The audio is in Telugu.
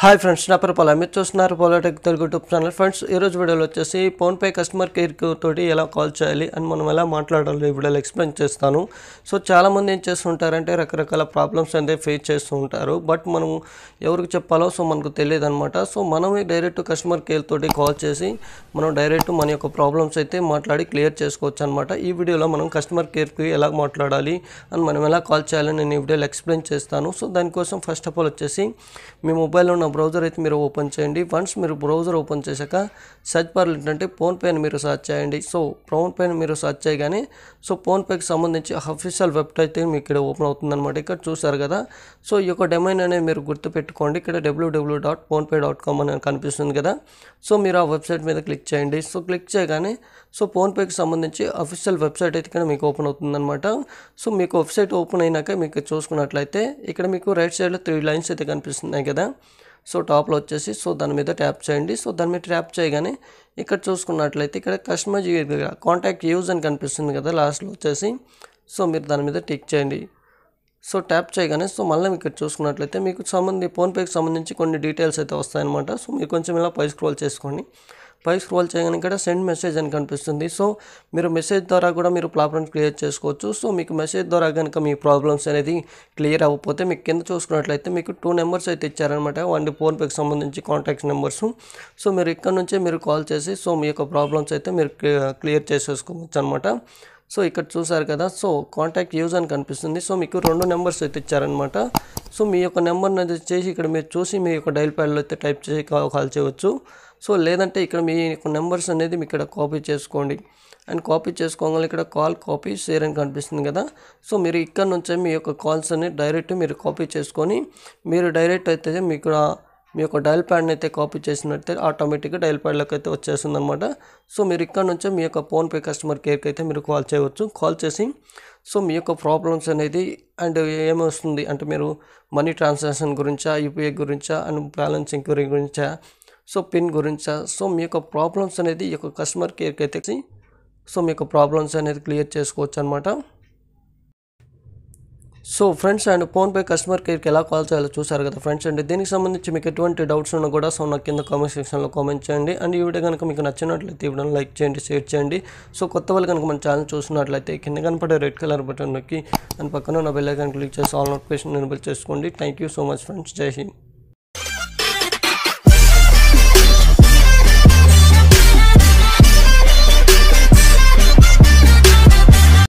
హాయ్ ఫ్రెండ్స్ నా పేరు పొలా మీరు చూస్తున్నారు Polatech Telugu YouTube channel friends ఈరోజు వీడియోలో వచ్చేసి ఫోన్పే కస్టమర్ కేర్ తోటి ఎలా కాల్ చేయాలి అని మనం ఎలా మాట్లాడాలి వీడియోలో ఎక్స్ప్లెయిన్ చేస్తాను సో చాలామంది ఏం చేస్తుంటారంటే రకరకాల ప్రాబ్లమ్స్ అనేది ఫేస్ చేస్తూ ఉంటారు బట్ మనం ఎవరికి చెప్పాలో సో మనకు తెలియదు అనమాట సో మనమే డైరెక్ట్ కస్టమర్ కేర్ తోటి కాల్ చేసి మనం డైరెక్ట్ మన యొక్క ప్రాబ్లమ్స్ అయితే మాట్లాడి క్లియర్ చేసుకోవచ్చు అనమాట ఈ వీడియోలో మనం కస్టమర్ కేర్కి ఎలా మాట్లాడాలి అని మనం ఎలా కాల్ చేయాలని నేను ఈ వీడియోలో ఎక్స్ప్లెయిన్ చేస్తాను సో దానికోసం ఫస్ట్ ఆఫ్ ఆల్ వచ్చేసి మీ మొబైల్లో బ్రౌజర్ అయితే మీరు ఓపెన్ చేయండి వన్స్ మీరు బ్రౌజర్ ఓపెన్ చేశాక సర్చ్ బార్లు ఏంటంటే ఫోన్పేని మీరు సర్చ్ చేయండి సో ఫోన్పేని మీరు సర్చ్ చేయగానే సో ఫోన్పేకి సంబంధించి అఫీషియల్ వెబ్సైట్ అయితే మీకు ఇక్కడ ఓపెన్ అవుతుందన్నమాట ఇక్కడ చూసారు కదా సో ఈ యొక్క డొమైన్ అనేది మీరు గుర్తుపెట్టుకోండి ఇక్కడ W W dot PhonePe dot com అని కనిపిస్తుంది కదా సో మీరు ఆ వెబ్సైట్ మీద క్లిక్ చేయండి సో క్లిక్ చేయగానే సో ఫోన్పేకి సంబంధించి అఫీషియల్ వెబ్సైట్ అయితే ఇక్కడ మీకు ఓపెన్ అవుతుందన్నమాట సో మీకు వెబ్సైట్ ఓపెన్ అయినాక మీకు చూసుకున్నట్లయితే ఇక్కడ మీకు రైట్ సైడ్లో త్రీ లైన్స్ అయితే కనిపిస్తున్నాయి కదా సో టాప్లో వచ్చేసి సో దాని మీద ట్యాప్ చేయండి సో దాని మీద ట్యాప్ చేయగానే ఇక్కడ చూసుకున్నట్లయితే ఇక్కడ కస్టమర్ దగ్గర కాంటాక్ట్ యూజ్ అని కనిపిస్తుంది కదా లాస్ట్లో వచ్చేసి సో మీరు దాని మీద టిక్ చేయండి సో ట్యాప్ చేయగానే సో మళ్ళీ ఇక్కడ చూసుకున్నట్లయితే మీకు సంబంధించి ఫోన్పేకి సంబంధించి కొన్ని డీటెయిల్స్ అయితే వస్తాయన్నమాట సో మీరు కొంచెం ఇలా పై స్క్రోల్ చేసుకోండి పై స్క్రోల్ చేయగానే ఇక్కడ సెండ్ మెసేజ్ అని కనిపిస్తుంది సో మీరు మెసేజ్ ద్వారా కూడా మీరు ప్రాబ్లమ్స్ క్లియర్ చేసుకోవచ్చు సో మీకు మెసేజ్ ద్వారా కనుక మీ ప్రాబ్లమ్స్ అనేది క్లియర్ అవ్వకపోతే మీకు కింద చూసుకున్నట్లయితే మీకు టూ నెంబర్స్ అయితే ఇచ్చారనమాట వన్ ఫోన్పేకి సంబంధించి కాంటాక్ట్ నెంబర్స్ సో మీరు ఇక్కడ నుంచే మీరు కాల్ చేసి సో మీ యొక్క ప్రాబ్లమ్స్ అయితే మీరు క్లియర్ చేసేసుకోవచ్చు అనమాట సో ఇక్కడ చూసారు కదా సో కాంటాక్ట్ యూజ్ అని కనిపిస్తుంది సో మీకు రెండు నెంబర్స్ అయితే ఇచ్చారనమాట సో మీ యొక్క నెంబర్ని అయితే చేసి ఇక్కడ మీరు చూసి మీ యొక్క డైల్ ప్యాడ్లో అయితే టైప్ చేసి కాల్ చేయవచ్చు సో లేదంటే ఇక్కడ మీ నెంబర్స్ అనేది ఇక్కడ కాపీ చేసుకోండి అండ్ కాపీ చేసుకోగానే ఇక్కడ కాల్ కాపీ షేర్ అని కనిపిస్తుంది కదా సో మీరు ఇక్కడ నుంచే మీ యొక్క కాల్స్ అన్ని డైరెక్ట్ మీరు కాపీ చేసుకొని మీరు డైరెక్ట్ అయితే మీకు మీ యొక్క డైల్ ప్యాడ్ని అయితే కాపీ చేసినట్టయితే ఆటోమేటిక్గా డైల్ ప్యాడ్లోకి అయితే వచ్చేస్తుంది అనమాట సో మీరు ఇక్కడ నుంచే మీ యొక్క ఫోన్పే కస్టమర్ కేర్కి అయితే మీరు కాల్ చేయవచ్చు కాల్ చేసి సో మీ యొక్క ప్రాబ్లమ్స్ అనేది అండ్ ఏమొస్తుంది అంటే మీరు మనీ ట్రాన్సాక్షన్ గురించా యూపీఐ గురించా అండ్ బ్యాలెన్స్ ఎంక్వైరీ గురించా సో పిన్ గురించి సో మీ యొక్క ప్రాబ్లమ్స్ అనేది ఈ యొక్క కస్టమర్ కేర్కి అయితే సో మీ యొక్క ప్రాబ్లమ్స్ అనేది క్లియర్ చేసుకోవచ్చు అనమాట so friends and PhonePe customer కేర్కి ఎలా కాల్ చేయాలో చూసారు కదా ఫ్రెండ్స్ అండ్ దీనికి సంబంధించి మీకు ఎటువంటి డౌట్స్ ఉన్నా కూడా సో నాకు కింద కామెంట్ సెక్షన్లో కామెంట్ చేయండి అండ్ ఈ వీడియో కనుక మీకు నచ్చినట్లయితే ఇవ్వడం లైక్ చేయండి షేర్ చేయండి సో కొత్త వాళ్ళు కనుక మన ఛానల్ చూసినట్లయితే కింద కనపడే రెడ్ కలర్ బటన్ నొక్కి దాని పక్కన నా బెల్ క్లిక్ చేసి ఆల్ నోటిఫికేషన్ ఎనేబుల్ చేసుకోండి thank you so much friends Jai Hind